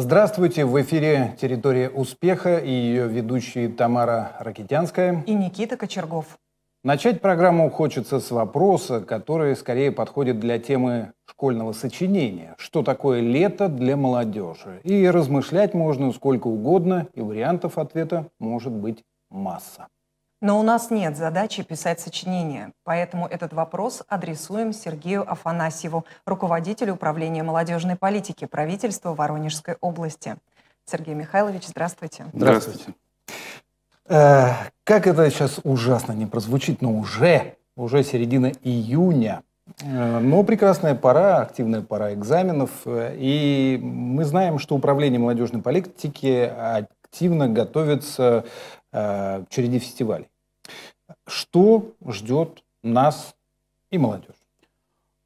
Здравствуйте, в эфире «Территория успеха» и ее ведущие Тамара Ракитянская и Никита Кочергов. Начать программу хочется с вопроса, который скорее подходит для темы школьного сочинения. Что такое лето для молодежи? И размышлять можно сколько угодно, и вариантов ответа может быть масса. Но у нас нет задачи писать сочинения, поэтому этот вопрос адресуем Сергею Афанасьеву, руководителю управления молодежной политики правительства Воронежской области. Сергей Михайлович, здравствуйте. Здравствуйте. Э, как это сейчас ужасно не прозвучит, но уже, уже середина июня. Э, но прекрасная пора, активная пора экзаменов. Э, и мы знаем, что управление молодежной политики активно готовится э, череде фестивалей. Что ждет нас и молодежь?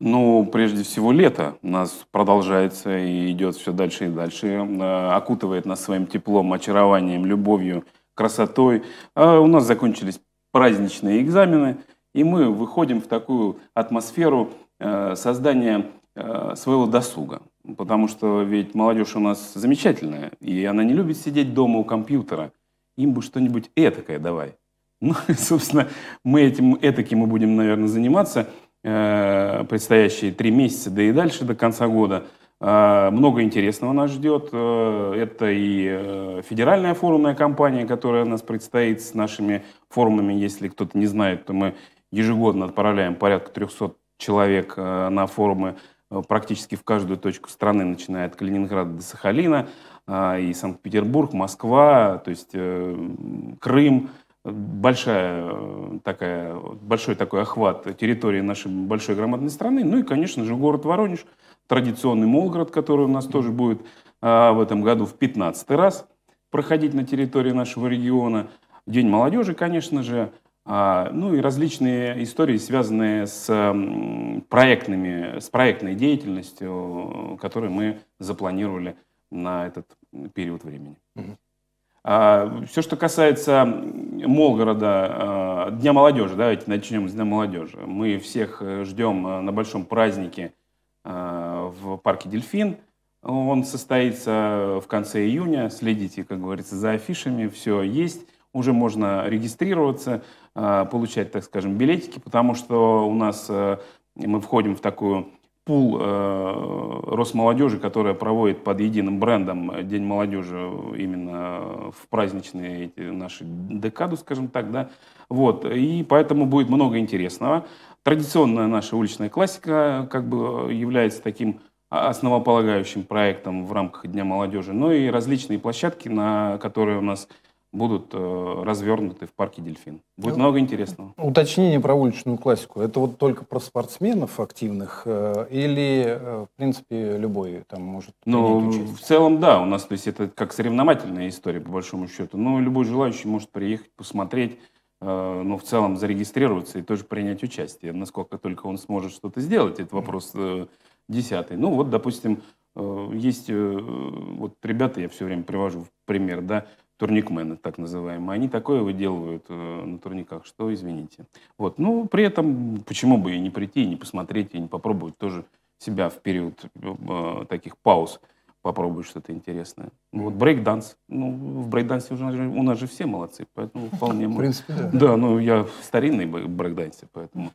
Ну, прежде всего, лето у нас продолжается и идет все дальше и дальше. Э, окутывает нас своим теплом, очарованием, любовью, красотой. А у нас закончились праздничные экзамены, и мы выходим в такую атмосферу э, создания э, своего досуга. Потому что ведь молодежь у нас замечательная, и она не любит сидеть дома у компьютера – им бы что-нибудь этакое давай. Ну, собственно, мы этим этаким мы будем, наверное, заниматься э, предстоящие три месяца, да и дальше до конца года. Э, много интересного нас ждет. Э, это и э, федеральная форумная кампания, которая у нас предстоит с нашими форумами. Если кто-то не знает, то мы ежегодно отправляем порядка 300 человек э, на форумы практически в каждую точку страны, начиная от Калининграда до Сахалина. А, и Санкт-Петербург, Москва, то есть э, Крым, большая э, такая, большой такой охват территории нашей большой громадной страны. Ну и, конечно же, город Воронеж, традиционный Молгород, который у нас тоже будет а, в этом году в 15 раз проходить на территории нашего региона. День молодежи, конечно же, а, ну и различные истории, связанные с, проектными, с проектной деятельностью, которую мы запланировали на этот период времени. А, все, что касается Молгорода, а, Дня молодежи, давайте начнем с Дня молодежи. Мы всех э, ждем э, на большом празднике а, в парке «Дельфин». Он состоится в конце июня. Следите, как говорится, за афишами. Все есть. Уже можно регистрироваться, а, получать, так скажем, билетики, потому что у нас э, мы входим в такую пул э, Росмолодежи, которая проводит под единым брендом э, День молодежи э, именно э, в праздничные эти наши декаду, скажем так, да. Вот, и поэтому будет много интересного. Традиционная наша уличная классика как бы является таким основополагающим проектом в рамках Дня молодежи, но ну и различные площадки, на которые у нас будут э, развернуты в парке «Дельфин». Будет ну, много интересного. Уточнение про уличную классику. Это вот только про спортсменов активных э, или, э, в принципе, любой там может Ну, в целом, да. У нас, то есть, это как соревновательная история, по большому счету. Но ну, любой желающий может приехать, посмотреть, э, ну, в целом зарегистрироваться и тоже принять участие. Насколько только он сможет что-то сделать, это вопрос э, десятый. Ну, вот, допустим, э, есть э, вот ребята, я все время привожу в пример, да, турникмены, так называемые, они такое выделывают э, на турниках, что, извините. Вот. Ну, при этом, почему бы и не прийти, и не посмотреть, и не попробовать тоже себя в период э, таких пауз попробовать что-то интересное. Ну, вот брейк-данс. Ну, в брейк-дансе уже, у нас же все молодцы, поэтому вполне... В принципе, да. Да, ну, я старинный брейк-дансе, поэтому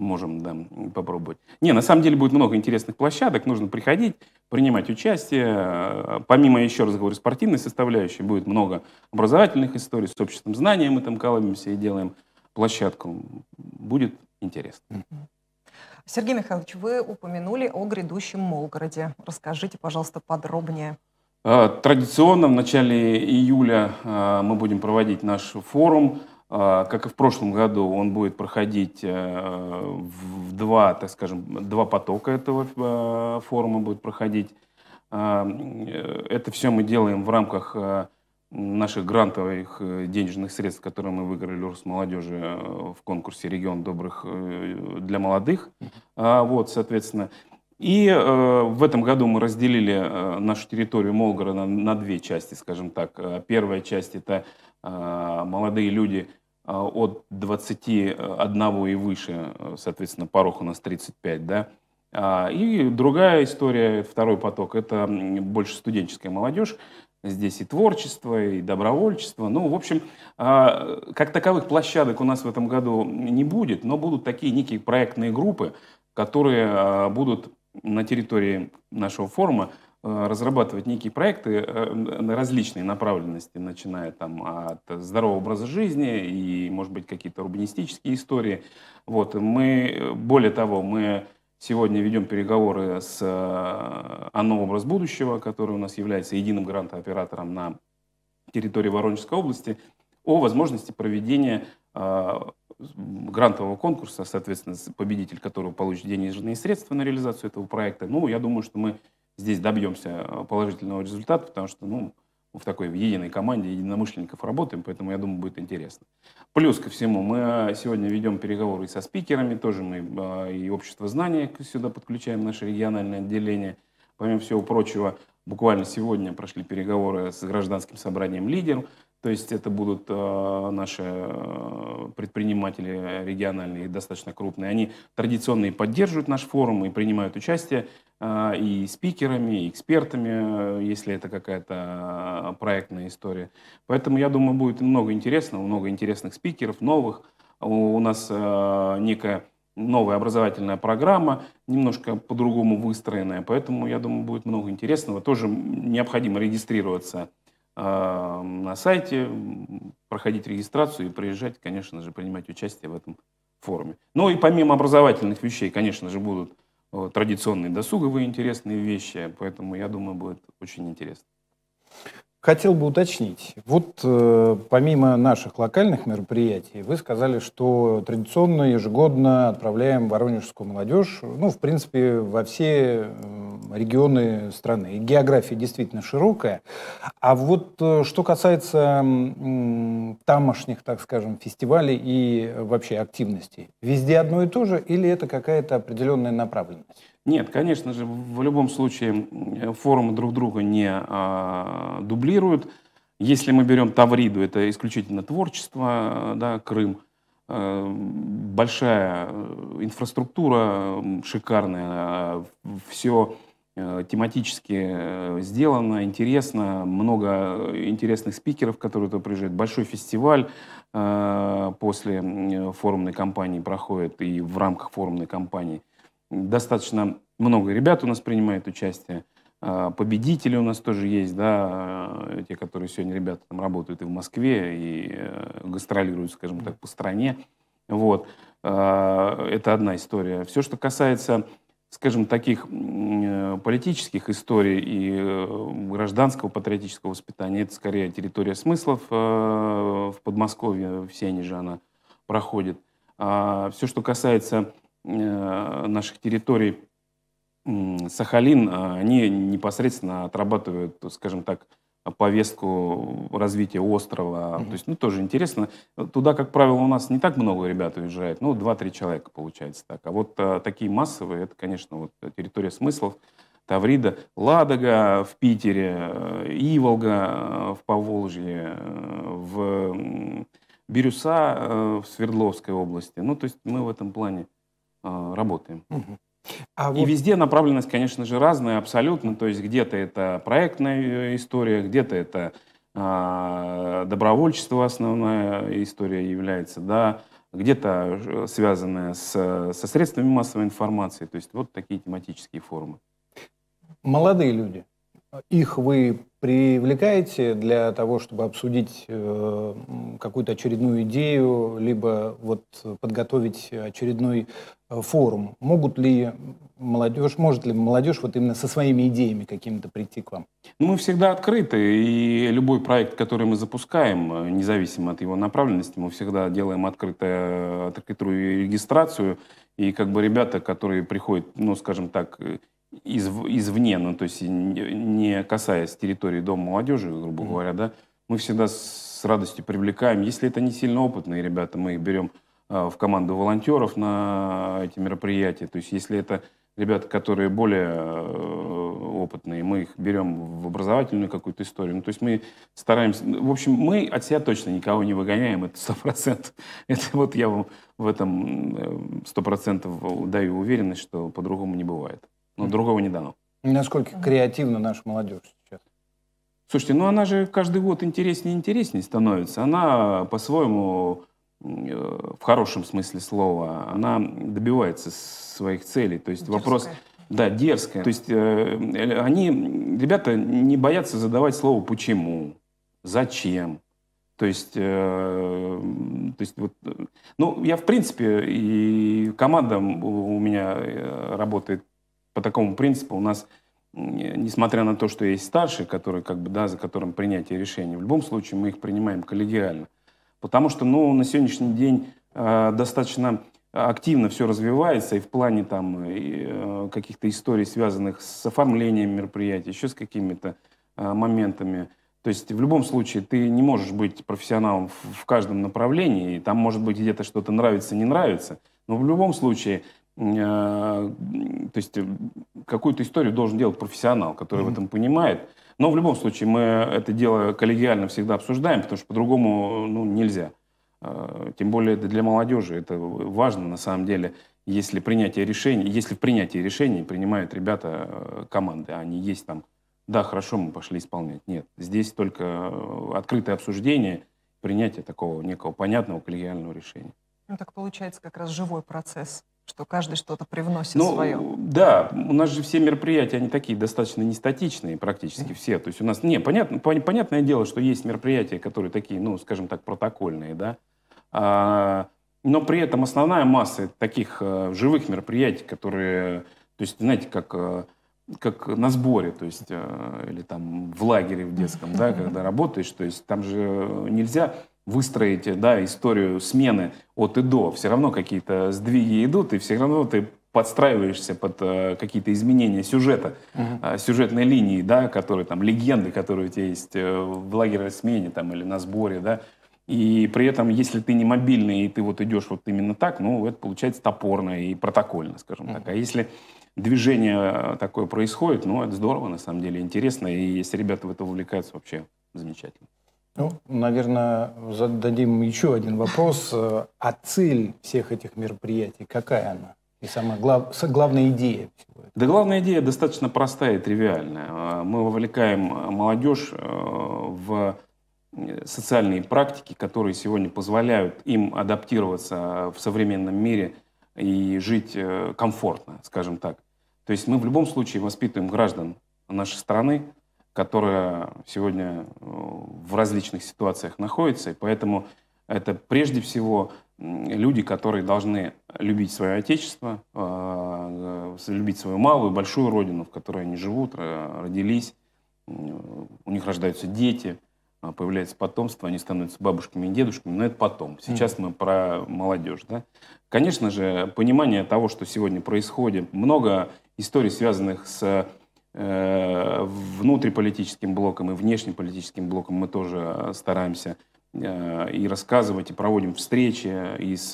можем да, попробовать. Не, на самом деле будет много интересных площадок, нужно приходить, принимать участие. Помимо, еще раз говорю, спортивной составляющей, будет много образовательных историй, с обществом знания мы там колымемся и делаем площадку. Будет интересно. Сергей Михайлович, вы упомянули о грядущем Молгороде. Расскажите, пожалуйста, подробнее. Э, традиционно в начале июля э, мы будем проводить наш форум а, как и в прошлом году, он будет проходить э, в два, так скажем, два потока этого э, форума будет проходить. А, э, это все мы делаем в рамках наших грантовых денежных средств, которые мы выиграли у Росмолодежи в конкурсе «Регион добрых для молодых». А, вот, соответственно, и в этом году мы разделили нашу территорию Молгорода на, две части, скажем так. Первая часть это молодые люди, Э, от 21 э, и выше, э, соответственно, порог у нас 35, да, а, и другая история, второй поток, это больше студенческая молодежь. Здесь и творчество, и добровольчество. Ну, в общем, а, как таковых площадок у нас в этом году не будет, но будут такие некие проектные группы, которые а, будут на территории нашего форума Э, разрабатывать некие проекты э, на различные направленности, начиная там от здорового образа жизни и, может быть, какие-то урбанистические истории. Вот. Мы, более того, мы сегодня ведем переговоры с э, ОНО «Образ будущего», который у нас является единым грантооператором на территории Воронежской области, о возможности проведения грантового конкурса, соответственно, победитель которого получит денежные средства на реализацию этого проекта. Ну, я думаю, что мы здесь добьемся э, положительного результата, потому что, ну, в такой в единой команде единомышленников работаем, поэтому, я думаю, будет интересно. Плюс ко всему, мы э, сегодня ведем переговоры со спикерами, тоже мы э, и общество знаний сюда подключаем, наше региональное отделение. Помимо всего прочего, буквально сегодня прошли переговоры с гражданским собранием лидеров, то есть это будут э, наши предприниматели региональные, достаточно крупные. Они традиционно и поддерживают наш форум и принимают участие а, и спикерами, и экспертами, э, если это какая-то а, проектная история. Поэтому, я думаю, будет много интересного, много интересных спикеров, новых. У нас а, некая новая образовательная программа, немножко по-другому выстроенная, поэтому, я думаю, будет много интересного. Тоже необходимо регистрироваться на сайте, проходить регистрацию и приезжать, конечно же, принимать участие в этом форуме. Ну и помимо образовательных вещей, конечно же, будут Э, традиционные досуговые интересные вещи, поэтому, я думаю, будет очень интересно. Хотел бы уточнить. Вот э, помимо наших локальных мероприятий, вы сказали, что традиционно ежегодно отправляем воронежскую молодежь, ну, в принципе, во все э, регионы страны. И география действительно широкая. А вот э, что касается э, тамошних, так скажем, фестивалей и вообще активностей, везде одно и то же или это какая-то определенная направленность? Нет, конечно же, в любом случае э, форумы друг друга не а, дублируют. Если мы берем Тавриду, это исключительно творчество, э, да, Крым, э, большая инфраструктура шикарная, все тематически сделано, интересно, много интересных спикеров, которые туда приезжают. Большой фестиваль после форумной кампании проходит и в рамках форумной кампании достаточно много ребят у нас принимает участие. А, победители у нас тоже есть, да, э, те, которые сегодня ребята там работают и в Москве, и э, гастролируют, скажем так, по стране. Вот. А, это одна история. Все, что касается, скажем, таких э, политических историй и гражданского патриотического воспитания, это скорее территория смыслов в Подмосковье, в же она проходит. А, Все, что касается Э, наших территорий Сахалин, э, они непосредственно отрабатывают, скажем так, повестку развития острова. Угу. То есть, ну, тоже интересно. Туда, как правило, у нас не так много ребят уезжает, ну, 2-3 человека получается так. А вот а, такие массовые, это, конечно, вот территория смыслов. Таврида, Ладога в Питере, Иволга в Поволжье, в Бирюса в Свердловской области. Ну, то есть мы в этом плане а, работаем. А и вот... везде направленность, конечно же, разная абсолютно. То есть где-то это проектная э, история, где-то это э, добровольчество основная история является, да, где-то э, связанная с, со средствами массовой информации. То есть вот такие тематические формы. Молодые люди, их вы привлекаете для того, чтобы обсудить э, какую-то очередную идею, либо вот подготовить очередной э, форум? Могут ли молодежь, может ли молодежь вот именно со своими идеями какими-то прийти к вам? Ну, мы всегда открыты, и любой проект, который мы запускаем, э, независимо от его направленности, мы всегда делаем открытую, открытую э, регистрацию, и как бы ребята, которые приходят, ну, скажем так, э, из, извне, ну, то есть не касаясь территории Дома молодежи, грубо mm-hmm. говоря, да, мы всегда с радостью привлекаем. Если это не сильно опытные ребята, мы их берем а, в команду волонтеров на эти мероприятия. То есть если это ребята, которые более э, опытные, мы их берем в образовательную какую-то историю. Ну, то есть мы стараемся... В общем, мы от себя точно никого не выгоняем, это сто процентов. Это вот я вам в этом э, сто процентов даю уверенность, что по-другому не бывает. Но другого не дано. Насколько креативна наша молодежь сейчас? Слушайте, ну она же каждый год интереснее и интереснее становится. Она по-своему, э, в хорошем смысле слова, она добивается своих целей. То есть Дерзкая. вопрос... Да, дерзкая. То есть э, э, они, ребята, не боятся задавать слово «почему», «зачем». То есть, э, то есть вот, э, ну, я, в принципе, и команда у меня работает по такому принципу у нас, несмотря на то, что есть старшие, которые как бы, да, за которым принятие решений, в любом случае мы их принимаем коллегиально. Потому что, ну, на сегодняшний день э, достаточно активно все развивается и в плане там э, каких-то историй, связанных с оформлением мероприятий, еще с какими-то э, моментами. То есть в любом случае ты не можешь быть профессионалом в, в каждом направлении, и там может быть где-то что-то нравится, не нравится. Но в любом случае Э, то есть э, какую-то историю должен делать профессионал, который mm-hmm. в этом понимает. Но в любом случае мы это дело коллегиально всегда обсуждаем, потому что по-другому ну, нельзя. Э, тем более это для молодежи, это важно на самом деле, если принятие решений, если в принятии решений принимают ребята команды, а не есть там, да, хорошо, мы пошли исполнять. Нет, здесь только открытое обсуждение, принятие такого некого понятного коллегиального решения. Ну так получается как раз живой процесс что каждый что-то привносит ну, свое. Да, у нас же все мероприятия, они такие достаточно нестатичные практически все. То есть у нас, не, понятно, понятное дело, что есть мероприятия, которые такие, ну, скажем так, протокольные, да. А, но при этом основная масса таких э, живых мероприятий, которые, то есть, знаете, как, э, как на сборе, то есть, э, или там в лагере в детском, да, когда работаешь, то есть там же нельзя выстроить э, да, историю смены от и до, все равно какие-то сдвиги идут, и все равно ты подстраиваешься под э, какие-то изменения сюжета, угу. э, сюжетной линии, да, которые там легенды, которые у тебя есть э, в лагере смене там или на сборе, да. И при этом, если ты не мобильный и ты вот идешь вот именно так, ну это получается топорно и протокольно, скажем так. А если движение э, такое происходит, ну это здорово на самом деле, интересно, и если ребята в это увлекаются, вообще замечательно. Ну, наверное, зададим еще один вопрос. А цель всех этих мероприятий, какая она? И самая главная идея всего этого? Да главная идея достаточно простая и тривиальная. А, мы вовлекаем а, молодежь а, в э, социальные практики, которые сегодня позволяют им адаптироваться в современном мире и жить э, комфортно, скажем так. То есть мы в любом случае воспитываем граждан нашей страны, которая сегодня э, в различных ситуациях находится. И поэтому это прежде всего люди, которые должны любить свое отечество, э, любить свою малую, большую родину, в которой они живут, родились, у них рождаются дети, а появляется потомство, они становятся бабушками и дедушками, но это потом. Сейчас мы про молодежь. Да? Конечно же, понимание того, что сегодня происходит, много историй, связанных с Э, внутриполитическим блоком и внешним политическим блоком мы тоже э, стараемся э, и рассказывать, и проводим встречи и с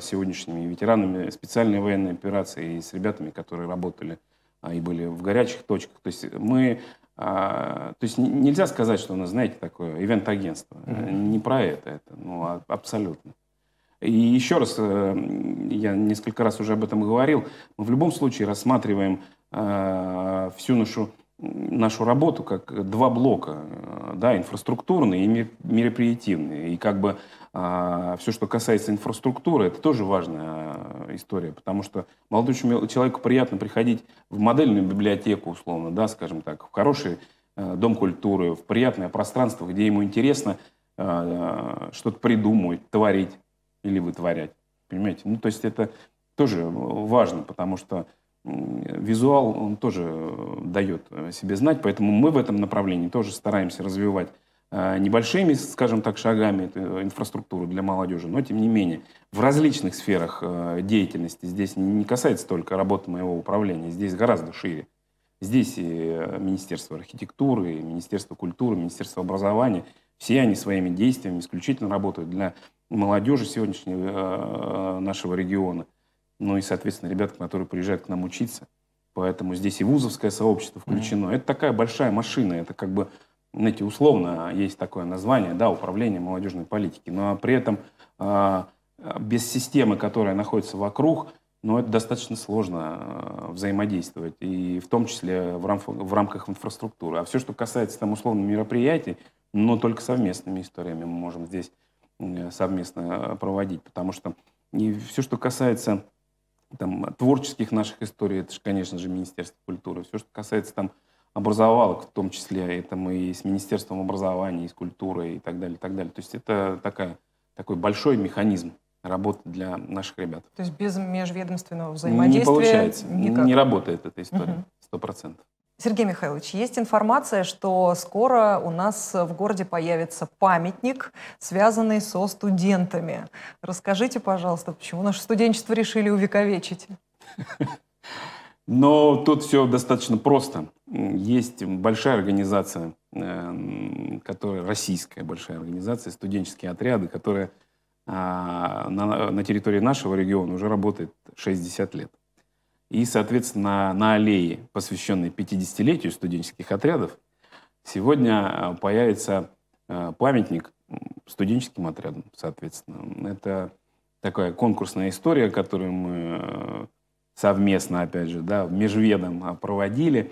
сегодняшними ветеранами специальной военной операции, и с ребятами, которые работали а, и были в горячих точках. То есть мы... А, то есть нельзя сказать, что у нас, знаете, такое ивент-агентство. Mm-hmm. Не про это это, ну, а абсолютно. И еще раз, я несколько раз уже об этом говорил, мы в любом случае рассматриваем Э, всю нашу нашу работу как два блока, э, да, инфраструктурный и мероприятивный. И как бы э, все, что касается инфраструктуры, это тоже важная история, потому что молодому человеку приятно приходить в модельную библиотеку, условно, да, скажем так, в хороший дом культуры, в приятное пространство, где ему интересно что-то придумывать, творить или вытворять. Понимаете? Ну, то есть это тоже важно, потому что визуал, он тоже э, дает э, себе знать, поэтому мы в этом направлении тоже стараемся развивать э, небольшими, скажем так, шагами инфраструктуру для молодежи, но тем не менее в различных сферах деятельности здесь не касается только работы моего управления, здесь гораздо шире. Здесь и Министерство архитектуры, и Министерство культуры, и Министерство образования, все они своими действиями исключительно работают для молодежи сегодняшнего нашего региона ну и, соответственно, ребята, которые приезжают к нам учиться. Поэтому здесь и вузовское сообщество включено. Mm-hmm. Это такая большая машина, это как бы, знаете, условно есть такое название, да, управление молодежной политики, но при этом э, без системы, которая находится вокруг, но ну, это достаточно сложно а, взаимодействовать, и в том числе в, рам в рамках инфраструктуры. А все, что касается там условно мероприятий, но только совместными историями мы можем здесь совместно проводить, потому что и все, что касается там, творческих наших историй, это же, конечно же, Министерство культуры. Все, что касается там образовалок, в том числе это мы и с Министерством образования, и с культурой, и так далее, и так далее. То есть это такая, такой большой механизм работы для наших ребят. То есть без межведомственного взаимодействия? Не получается, никак. не работает эта история, сто процентов. Сергей Михайлович, есть информация, что скоро у нас в городе появится памятник, связанный со студентами. Расскажите, пожалуйста, почему наше студенчество решили увековечить? Но ну, тут все достаточно просто. Есть большая организация, э, которая российская большая организация, студенческие отряды, которые а, на, на территории нашего региона уже работает 60 лет. И, соответственно, на аллее, посвященной 50-летию студенческих отрядов, сегодня э, появится э, памятник студенческим отрядам, соответственно. Это такая конкурсная история, которую мы э, совместно, опять же, да, межведом проводили.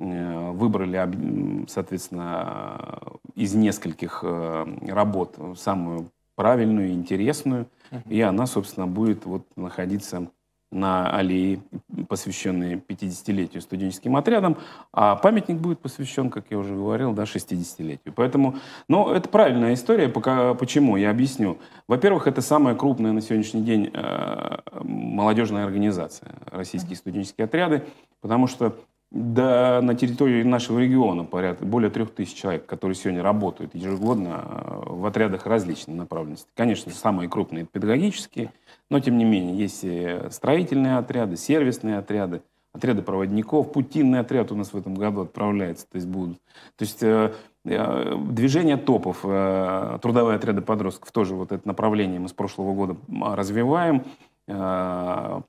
Выбрали, соответственно, из нескольких работ самую правильную, интересную. И она, собственно, будет вот находиться на аллее, посвященной 50-летию студенческим отрядам, а памятник будет посвящен, как я уже говорил, да, 60-летию. Поэтому, ну, это правильная история. Пока, почему? Я объясню. Во-первых, это самая крупная на сегодняшний день э, молодежная организация, российские студенческие отряды, потому что да, на территории нашего региона порядка более трех тысяч человек, которые сегодня работают ежегодно э, в отрядах различной направленности. Конечно, самые крупные педагогические, но, тем не менее, есть и э, строительные отряды, сервисные отряды, отряды проводников, путинный отряд у нас в этом году отправляется, то есть будут. То есть э, э движение топов, э, трудовые отряды подростков, тоже вот это направление мы с прошлого года развиваем. Э,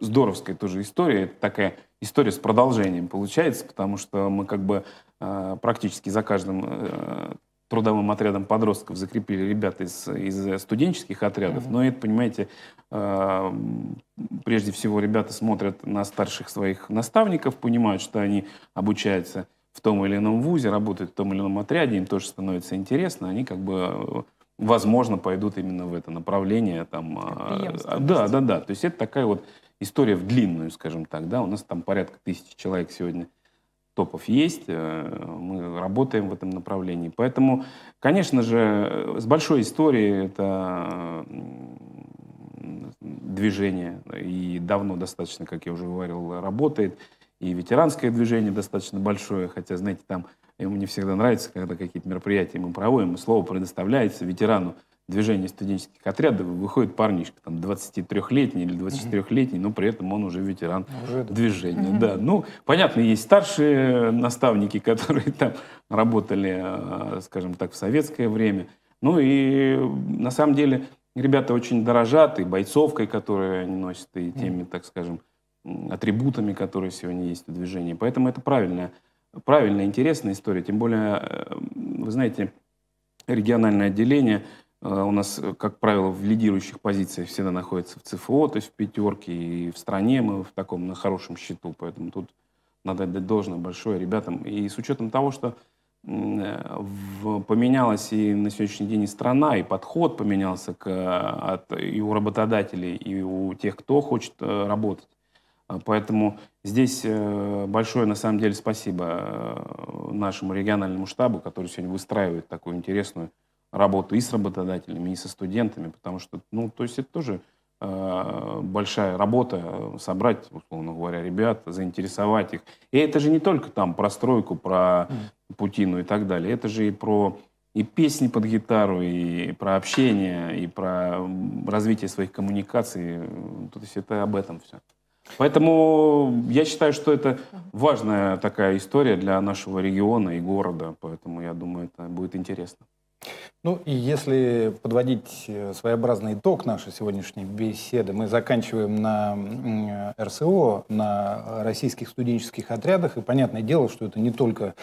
здоровская тоже история, это такая история с продолжением получается, потому что мы как бы практически за каждым трудовым отрядом подростков закрепили ребята из, из студенческих отрядов, mm-hmm. но это, понимаете, э, прежде всего ребята смотрят на старших своих наставников, понимают, что они обучаются в том или ином вузе, работают в том или ином отряде, им тоже становится интересно, они как бы э, возможно пойдут именно в это направление там э, да да да то есть это такая вот история в длинную скажем так да у нас там порядка тысячи человек сегодня топов есть, э, мы работаем в этом направлении. Поэтому, конечно же, с большой историей это движение, и давно достаточно, как я уже говорил, работает, и ветеранское движение достаточно большое, хотя, знаете, там ему не всегда нравится, когда какие-то мероприятия мы проводим, и слово предоставляется ветерану движение студенческих отрядов, выходит парнишка, там, 23-летний или 24-летний, но при этом он уже ветеран ну, уже, движения. mm Да. Ну, понятно, есть старшие наставники, которые там работали, э, скажем так, в советское время. Ну и на самом деле ребята очень дорожат и бойцовкой, которую они носят, и теми, так скажем, атрибутами, которые сегодня есть в движении Поэтому это правильная, правильная, интересная история. Тем более, э, вы знаете, региональное отделение — Э, у нас, э, как правило, в лидирующих позициях всегда находится в ЦФО, то есть в пятерке, и в стране мы в таком на хорошем счету, поэтому тут надо отдать должное большое ребятам. И с учетом того, что э, поменялась и на сегодняшний день и страна, и подход поменялся к, от, и у работодателей, и у тех, кто хочет работать. Поэтому здесь большое, на самом деле, спасибо нашему региональному штабу, который сегодня выстраивает такую интересную работу и с работодателями, и со студентами, потому что, ну, то есть это тоже э, большая работа э, собрать, условно говоря, ребят, заинтересовать их. И это же не только там про стройку, про путину и так далее. Это же и про и песни под гитару, и про общение, и про развитие своих коммуникаций. То есть это об этом все. Поэтому я считаю, что это важная такая история для нашего региона и города. Поэтому я думаю, это будет интересно. Ну и если подводить э, своеобразный итог нашей сегодняшней беседы, мы заканчиваем на э, РСО, на российских студенческих отрядах, и понятное дело, что это не только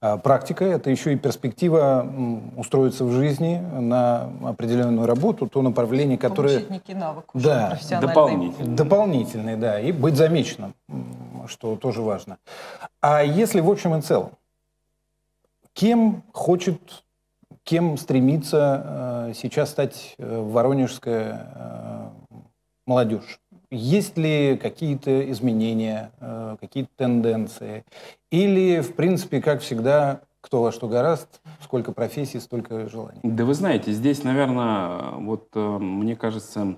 а, практика, это еще и перспектива устроиться в жизни на определенную работу, то направление, которое... Получить некий навык уже да, дополнительный. Дополнительный, да, и быть замеченным, что тоже важно. А если в общем и целом, кем хочет кем стремится э, сейчас стать э, воронежская э, молодежь? Есть ли какие-то изменения, какие-то тенденции? Или, в принципе, как всегда, кто во что гораст, сколько профессий, столько желаний? Да вы знаете, здесь, наверное, вот мне кажется,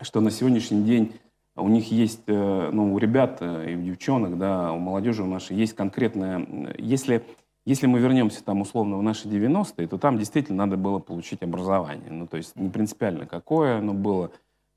что на сегодняшний день у них есть, ну, у ребят и у девчонок, да, у молодежи у нашей есть конкретное... Если если мы вернемся там условно в наши 90-е, то там действительно надо было получить образование. Ну, то есть не принципиально какое оно было.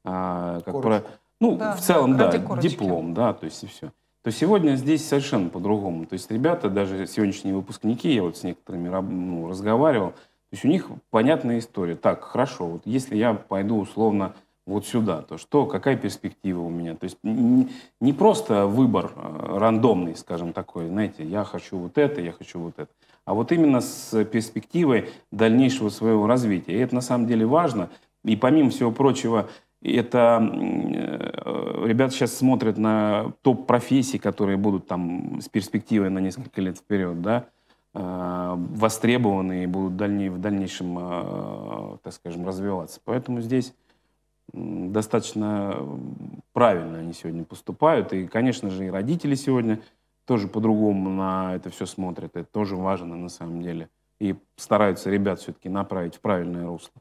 А, как про... Ну, да, в целом, да, корочки. диплом, да, то есть и все. То сегодня здесь совершенно по-другому. То есть ребята, даже сегодняшние выпускники, я вот с некоторыми ну, разговаривал, то есть у них понятная история. Так, хорошо, вот если я пойду условно вот сюда, то что, какая перспектива у меня. То есть не, не просто выбор э, рандомный, скажем такой, знаете, я хочу вот это, я хочу вот это, а вот именно с перспективой дальнейшего своего развития. И это на самом деле важно. И помимо всего прочего, это э, ребята сейчас смотрят на топ профессий, которые будут там с перспективой на несколько лет вперед, да, э, востребованы и будут в дальнейшем, так скажем, развиваться. Поэтому здесь достаточно правильно они сегодня поступают. И, конечно же, и родители сегодня тоже по-другому на это все смотрят. Это тоже важно на самом деле. И стараются ребят все-таки направить в правильное русло.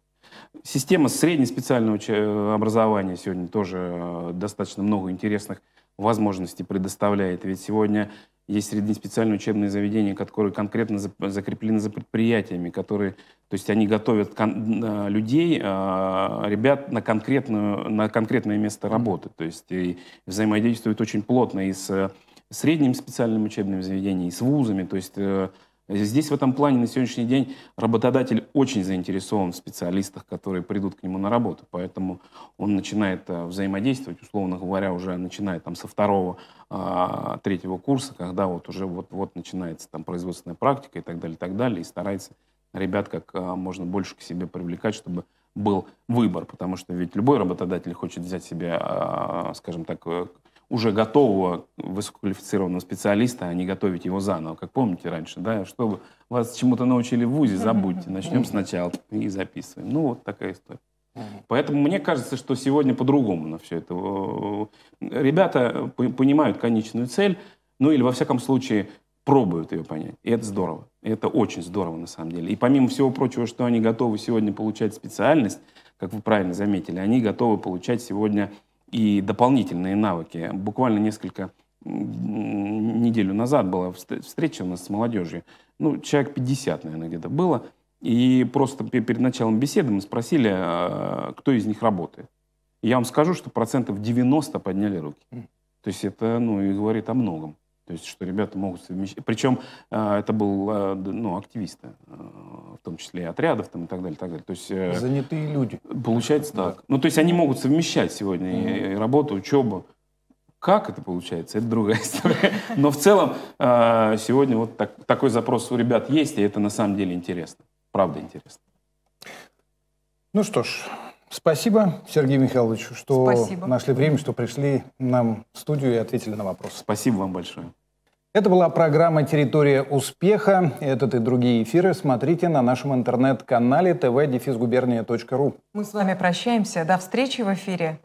Система среднеспециального э, образования сегодня тоже э, достаточно много интересных возможностей предоставляет. Ведь сегодня есть среди специальные учебные заведения, которые конкретно закреплены за предприятиями, которые, то есть они готовят людей, а, ребят на, конкретную, на конкретное место работы. То есть и взаимодействуют очень плотно и с э, средним специальным учебным заведением, и с вузами. То есть э, Здесь в этом плане на сегодняшний день работодатель очень заинтересован в специалистах, которые придут к нему на работу, поэтому он начинает э, взаимодействовать, условно говоря, уже начинает там со второго, а, третьего курса, когда вот уже вот-вот начинается там производственная практика и так далее, и так далее, и старается ребят как а, можно больше к себе привлекать, чтобы был выбор, потому что ведь любой работодатель хочет взять себе, а, скажем так, э, уже готового высококвалифицированного специалиста, а не готовить его заново. Как помните раньше, да, чтобы вас чему-то научили в ВУЗе, забудьте, начнем сначала и записываем. Ну, вот такая история. Поэтому мне кажется, что сегодня по-другому на все это. Э, ребята понимают конечную цель, ну или во всяком случае пробуют ее понять. И это здорово. И это очень здорово на самом деле. И помимо всего прочего, что они готовы сегодня получать специальность, как вы правильно заметили, они готовы получать сегодня и дополнительные навыки. Буквально несколько неделю назад была встреча у нас с молодежью. Ну, человек 50, наверное, где-то было. И просто перед началом беседы мы спросили, а, кто из них работает. Я вам скажу, что процентов 90 подняли руки. То есть это, ну, и говорит о многом. То есть, что ребята могут совмещать. Причем э, это был э, ну, активисты, э, в том числе и отрядов там, и так далее, так далее. То есть, Занятые люди. Получается да. так. Ну, то есть они могут совмещать сегодня mm-hmm. и работу, учебу. Как это получается, это другая история. Но в целом сегодня вот так, такой запрос у ребят есть, и это на самом деле интересно. Правда интересно. Ну что ж, Спасибо, Сергей Михайлович, что Спасибо. нашли время, что пришли нам в студию и ответили на вопрос. Спасибо вам большое. Это была программа «Территория успеха». Этот и другие эфиры смотрите на нашем интернет-канале tvdefisgubernia.ru. Мы с вами прощаемся. До встречи в эфире.